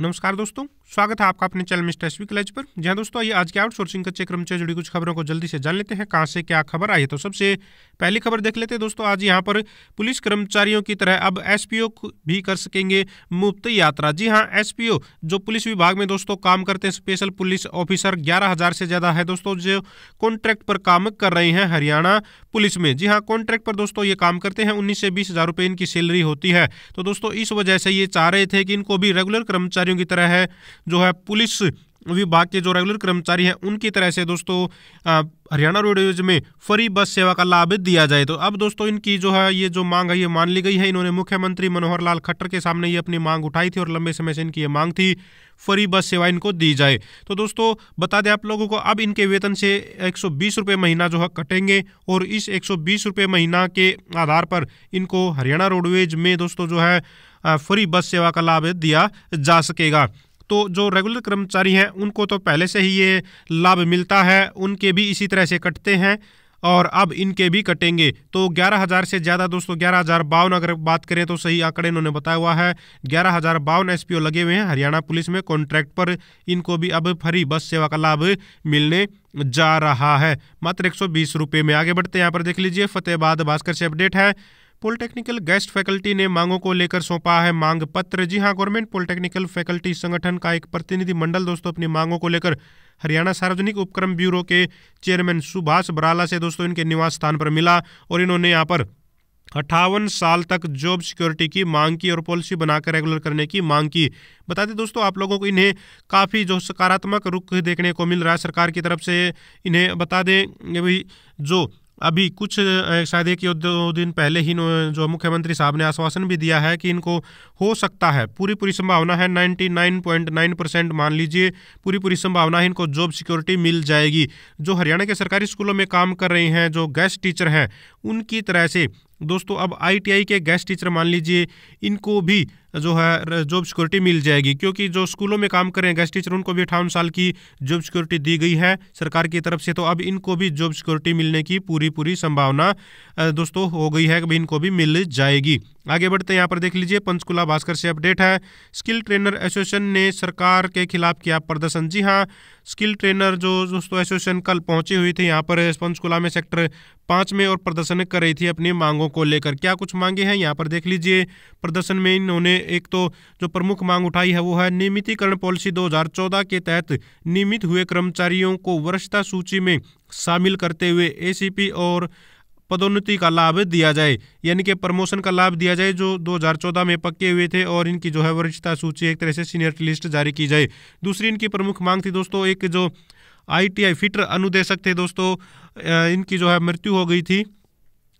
नमस्कार दोस्तों स्वागत है आपका अपने चैनल मिस्टर एसवी क्लच पर जहां दोस्तों ये आज के आउटसोर्सिंग कच्चे क्रम से जुड़ी कुछ खबरों को जल्दी से जान लेते हैं कहां से क्या खबर आई है तो सबसे पहली खबर देख लेते हैं दोस्तों आज यहां पर पुलिस कर्मचारियों की तरह अब एसपीओ भी कर सकेंगे मुफ्त यात्रा जी हाँ एस जो पुलिस विभाग में दोस्तों काम करते हैं स्पेशल पुलिस ऑफिसर ग्यारह से ज़्यादा है दोस्तों जो कॉन्ट्रैक्ट पर काम कर रहे हैं हरियाणा पुलिस में जी हाँ कॉन्ट्रैक्ट पर दोस्तों ये काम करते हैं उन्नीस से बीस इनकी सैलरी होती है तो दोस्तों इस वजह से ये चाह रहे थे कि इनको भी रेगुलर कर्मचारी कर्मचारियों की तरह है जो है पुलिस विभाग के जो रेगुलर कर्मचारी हैं उनकी तरह से दोस्तों हरियाणा रोडवेज में फ्री बस सेवा का लाभ दिया जाए तो अब दोस्तों इनकी जो है ये जो मांग है ये मान ली गई है इन्होंने मुख्यमंत्री मनोहर लाल खट्टर के सामने ये अपनी मांग उठाई थी और लंबे समय से इनकी ये मांग थी फ्री बस सेवा इनको दी जाए तो दोस्तों बता दें आप लोगों को अब इनके वेतन से एक सौ महीना जो है कटेंगे और इस एक सौ महीना के आधार पर इनको हरियाणा रोडवेज में दोस्तों जो है फ्री बस सेवा का लाभ दिया जा सकेगा तो जो रेगुलर कर्मचारी हैं उनको तो पहले से ही ये लाभ मिलता है उनके भी इसी तरह से कटते हैं और अब इनके भी कटेंगे तो ग्यारह हज़ार से ज़्यादा दोस्तों ग्यारह हज़ार बावन अगर बात करें तो सही आंकड़े इन्होंने बताया हुआ है ग्यारह हज़ार बावन एस लगे हुए हैं हरियाणा पुलिस में कॉन्ट्रैक्ट पर इनको भी अब फ्री बस सेवा का लाभ मिलने जा रहा है मात्र एक सौ में आगे बढ़ते हैं यहाँ पर देख लीजिए फतेहबाद भास्कर से अपडेट है पॉलिटेक्निकल गेस्ट फैकल्टी ने मांगों को लेकर सौंपा है मांग पत्र जी हाँ गवर्नमेंट पॉलिटेक्निकल फैकल्टी संगठन का एक प्रतिनिधिमंडल दोस्तों अपनी मांगों को लेकर हरियाणा सार्वजनिक उपक्रम ब्यूरो के चेयरमैन सुभाष बराला से दोस्तों इनके निवास स्थान पर मिला और इन्होंने यहाँ पर अट्ठावन साल तक जॉब सिक्योरिटी की मांग की और पॉलिसी बनाकर रेगुलर करने की मांग की बता दें दोस्तों आप लोगों को इन्हें काफ़ी जो सकारात्मक रुख देखने को मिल रहा है सरकार की तरफ से इन्हें बता दें भी जो अभी कुछ शायद एक दो दिन पहले ही जो मुख्यमंत्री साहब ने आश्वासन भी दिया है कि इनको हो सकता है पूरी पूरी संभावना है 99.9 परसेंट मान लीजिए पूरी पूरी संभावना है इनको जॉब सिक्योरिटी मिल जाएगी जो हरियाणा के सरकारी स्कूलों में काम कर रही हैं जो गेस्ट टीचर हैं उनकी तरह से दोस्तों अब आईटीआई के गेस्ट टीचर मान लीजिए इनको भी जो है जॉब सिक्योरिटी मिल जाएगी क्योंकि जो स्कूलों में काम कर रहे हैं गेस्ट टीचर उनको भी अठावन साल की जॉब सिक्योरिटी दी गई है सरकार की तरफ से तो अब इनको भी जॉब सिक्योरिटी मिलने की पूरी पूरी संभावना दोस्तों हो गई है कि इनको भी मिल जाएगी आगे बढ़ते यहाँ पर देख लीजिए पंचकुला भास्कर से अपडेट है स्किल ट्रेनर एसोसिएशन ने सरकार के खिलाफ किया प्रदर्शन जी हाँ स्किल ट्रेनर जो दोस्तों एसोसिएशन कल पहुंची हुई थी यहाँ पर पंचकुला में सेक्टर पाँच में और प्रदर्शन कर रही थी अपनी मांगों को लेकर क्या कुछ मांगे हैं यहाँ पर देख लीजिए प्रदर्शन में इन्होंने एक तो जो प्रमुख मांग उठाई है वो है नियमितीकरण पॉलिसी 2014 के तहत नियमित हुए कर्मचारियों को वरिष्ठता सूची में शामिल करते हुए एसीपी और पदोन्नति का लाभ दिया जाए यानी कि प्रमोशन का लाभ दिया जाए जो 2014 में पक्के हुए थे और इनकी जो है वरिष्ठता सूची एक तरह से सीनियर लिस्ट जारी की जाए दूसरी इनकी प्रमुख मांग थी दोस्तों एक जो आईटीआई फिटर अनुदेशक थे दोस्तों इनकी जो है मृत्यु हो गई थी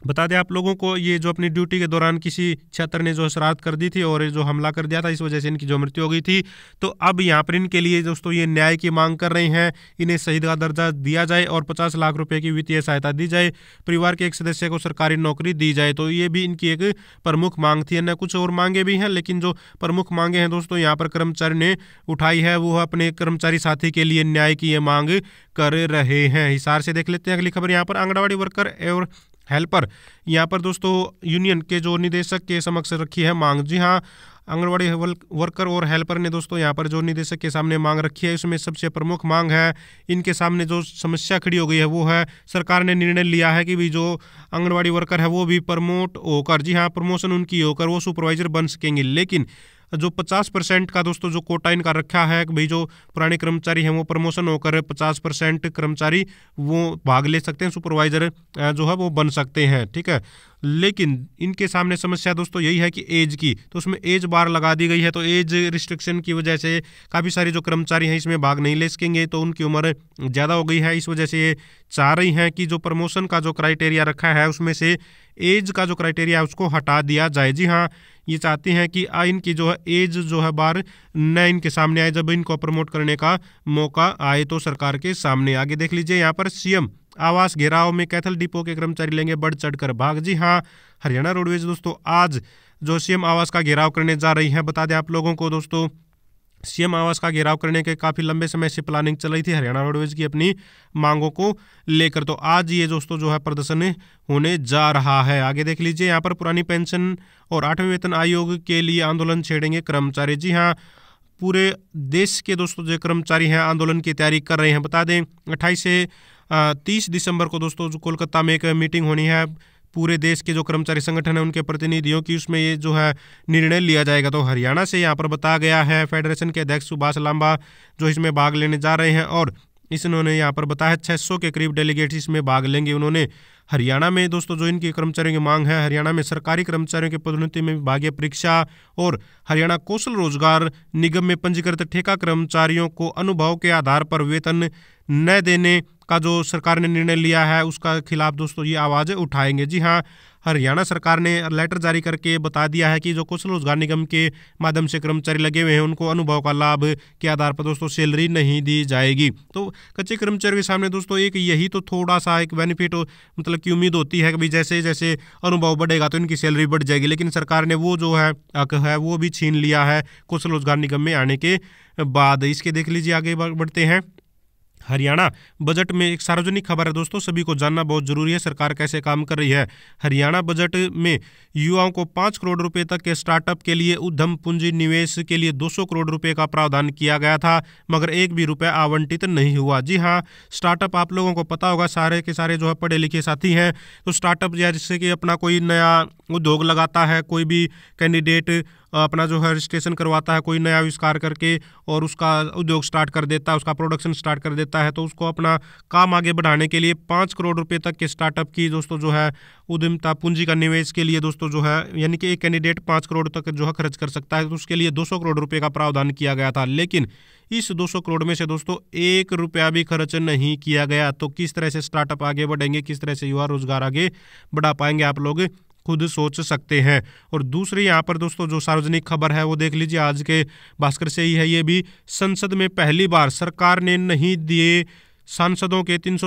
बता दें आप लोगों को ये जो अपनी ड्यूटी के दौरान किसी छात्र ने जो शरारत कर दी थी और जो हमला कर दिया था इस वजह से इनकी जो मृत्यु हो गई थी तो अब यहाँ पर इनके लिए दोस्तों ये न्याय की मांग कर रहे हैं इन्हें शहीद का दर्जा दिया जाए और पचास लाख रुपये की वित्तीय सहायता दी जाए परिवार के एक सदस्य को सरकारी नौकरी दी जाए तो ये भी इनकी एक प्रमुख मांग थी अन्य कुछ और मांगे भी हैं लेकिन जो प्रमुख मांगे हैं दोस्तों यहाँ पर कर्मचारी ने उठाई है वो अपने कर्मचारी साथी के लिए न्याय की ये मांग कर रहे हैं हिसार से देख लेते हैं अगली खबर यहाँ पर आंगनबाड़ी वर्कर और हेल्पर यहाँ पर दोस्तों यूनियन के जो निदेशक के समक्ष रखी है मांग जी हाँ आंगनबाड़ी वर्कर और हेल्पर ने दोस्तों यहाँ पर जो निदेशक के सामने मांग रखी है इसमें सबसे प्रमुख मांग है इनके सामने जो समस्या खड़ी हो गई है वो है सरकार ने निर्णय लिया है कि भी जो आंगनबाड़ी वर्कर है वो भी प्रमोट होकर जी हाँ प्रमोशन उनकी होकर वो सुपरवाइजर बन सकेंगे लेकिन जो 50 परसेंट का दोस्तों जो कोटा इनका रखा है भाई जो पुराने कर्मचारी हैं वो प्रमोशन होकर 50 परसेंट कर्मचारी वो भाग ले सकते हैं सुपरवाइजर जो है वो बन सकते हैं ठीक है लेकिन इनके सामने समस्या दोस्तों यही है कि एज की तो उसमें एज बार लगा दी गई है तो एज रिस्ट्रिक्शन की वजह से काफ़ी सारे जो कर्मचारी हैं इसमें भाग नहीं ले सकेंगे तो उनकी उम्र ज़्यादा हो गई है इस वजह से ये चाह रही हैं कि जो प्रमोशन का जो क्राइटेरिया रखा है उसमें से एज का जो क्राइटेरिया है उसको हटा दिया जाए जी हाँ ये चाहती हैं कि इनकी जो है एज जो है बार न इनके सामने आए जब इनको प्रमोट करने का मौका आए तो सरकार के सामने आगे देख लीजिए यहाँ पर सीएम आवास घेराव में कैथल डिपो के कर्मचारी लेंगे बढ़ चढ़कर भाग जी हाँ हरियाणा रोडवेज दोस्तों आज जो सीएम आवास का घेराव करने जा रही है बता दें आप लोगों को दोस्तों सीएम आवास का घेराव करने के काफ़ी लंबे समय से प्लानिंग चल रही थी हरियाणा रोडवेज की अपनी मांगों को लेकर तो आज ये दोस्तों जो है प्रदर्शन होने जा रहा है आगे देख लीजिए यहाँ पर पुरानी पेंशन और आठवें वेतन आयोग के लिए आंदोलन छेड़ेंगे कर्मचारी जी हाँ पूरे देश के दोस्तों जो कर्मचारी हैं आंदोलन की तैयारी कर रहे हैं बता दें अट्ठाईस से तीस दिसंबर को दोस्तों जो कोलकाता में एक मीटिंग होनी है पूरे देश के जो कर्मचारी संगठन है उनके प्रतिनिधियों की उसमें ये जो है निर्णय लिया जाएगा तो हरियाणा से यहाँ पर बताया गया है फेडरेशन के अध्यक्ष सुभाष लांबा जो इसमें भाग लेने जा रहे हैं और इस उन्होंने यहाँ पर बताया छः सौ के करीब डेलीगेट्स इसमें भाग लेंगे उन्होंने हरियाणा में दोस्तों जो इनकी कर्मचारियों की मांग है हरियाणा में सरकारी कर्मचारियों की पदोन्नति में विभागीय परीक्षा और हरियाणा कौशल रोजगार निगम में पंजीकृत ठेका कर्मचारियों को अनुभव के आधार पर वेतन न देने का जो सरकार ने निर्णय लिया है उसका खिलाफ दोस्तों ये आवाज़ उठाएंगे जी हाँ हरियाणा सरकार ने लेटर जारी करके बता दिया है कि जो कुशल रोजगार निगम के माध्यम से कर्मचारी लगे हुए हैं उनको अनुभव का लाभ के आधार पर दोस्तों सैलरी नहीं दी जाएगी तो कच्चे कर्मचारी के सामने दोस्तों एक यही तो थोड़ा सा एक बेनिफिट मतलब की उम्मीद होती है कि जैसे जैसे अनुभव बढ़ेगा तो इनकी सैलरी बढ़ जाएगी लेकिन सरकार ने वो जो है हक है वो भी छीन लिया है कुशल रोजगार निगम में आने के बाद इसके देख लीजिए आगे बढ़ते हैं हरियाणा बजट में एक सार्वजनिक खबर है दोस्तों सभी को जानना बहुत जरूरी है सरकार कैसे काम कर रही है हरियाणा बजट में युवाओं को पाँच करोड़ रुपए तक के स्टार्टअप के लिए उद्यम पूंजी निवेश के लिए 200 करोड़ रुपए का प्रावधान किया गया था मगर एक भी रुपया आवंटित नहीं हुआ जी हाँ स्टार्टअप आप लोगों को पता होगा सारे के सारे जो है पढ़े लिखे साथी हैं तो स्टार्टअप जैसे कि अपना कोई नया उद्योग लगाता है कोई भी कैंडिडेट अपना जो है रजिस्ट्रेशन करवाता है कोई नया आविष्कार करके और उसका उद्योग स्टार्ट कर देता है उसका प्रोडक्शन स्टार्ट कर देता है तो उसको अपना काम आगे बढ़ाने के लिए पाँच करोड़ रुपये तक के स्टार्टअप की दोस्तों जो है उद्यमता पूंजी का निवेश के लिए दोस्तों जो है यानी कि एक कैंडिडेट पाँच करोड़ तक जो है खर्च कर सकता है तो उसके लिए दो करोड़ रुपये का प्रावधान किया गया था लेकिन इस 200 करोड़ में से दोस्तों एक रुपया भी खर्च नहीं किया गया तो किस तरह से स्टार्टअप आगे बढ़ेंगे किस तरह से युवा रोजगार आगे बढ़ा पाएंगे आप लोग खुद सोच सकते हैं और दूसरी यहाँ पर दोस्तों जो सार्वजनिक खबर है वो देख लीजिए आज के भास्कर से ही है ये भी संसद में पहली बार सरकार ने नहीं दिए सांसदों के तीन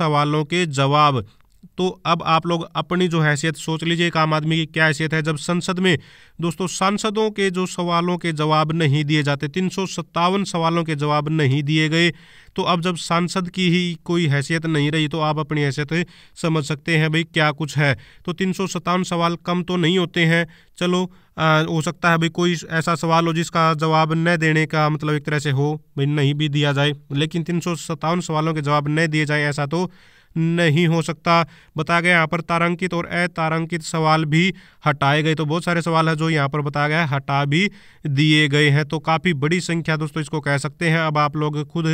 सवालों के जवाब तो अब आप लोग अपनी जो हैसियत सोच लीजिए एक आम आदमी की क्या हैसियत है जब संसद में दोस्तों सांसदों के जो सवालों के जवाब नहीं दिए जाते तीन सवालों के जवाब नहीं दिए गए तो अब जब सांसद की ही कोई हैसियत नहीं रही तो आप अपनी हैसियत समझ सकते हैं भाई क्या कुछ है तो तीन सवाल कम तो नहीं होते हैं चलो आ, हो सकता है भाई कोई ऐसा सवाल हो जिसका जवाब न देने का मतलब एक तरह से हो भाई नहीं भी दिया जाए लेकिन तीन सवालों के जवाब न दिए जाए ऐसा तो नहीं हो सकता बताया गया यहाँ पर तारांकित और अतारांकित सवाल भी हटाए गए तो बहुत सारे सवाल हैं जो यहाँ पर बताया गया है हटा भी दिए गए हैं तो काफ़ी बड़ी संख्या दोस्तों इसको कह सकते हैं अब आप लोग खुद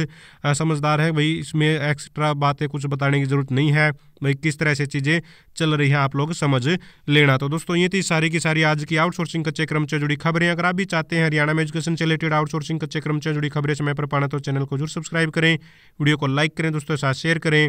समझदार हैं भाई इसमें एक्स्ट्रा बातें कुछ बताने की ज़रूरत नहीं है भाई किस तरह से चीज़ें चल रही हैं आप लोग समझ लेना तो दोस्तों ये थी सारी की सारी आज की आउटसोर्सिंग कच्चे क्रम से जुड़ी खबरें अगर आप भी चाहते हैं हरियाणा में एजुकेशन से रिलेटेड आउटसोर्सिंग कच्चे क्रम से जुड़ी खबरें समय पर पाना तो चैनल को जरूर सब्सक्राइब करें वीडियो को लाइक करें दोस्तों के साथ शेयर करें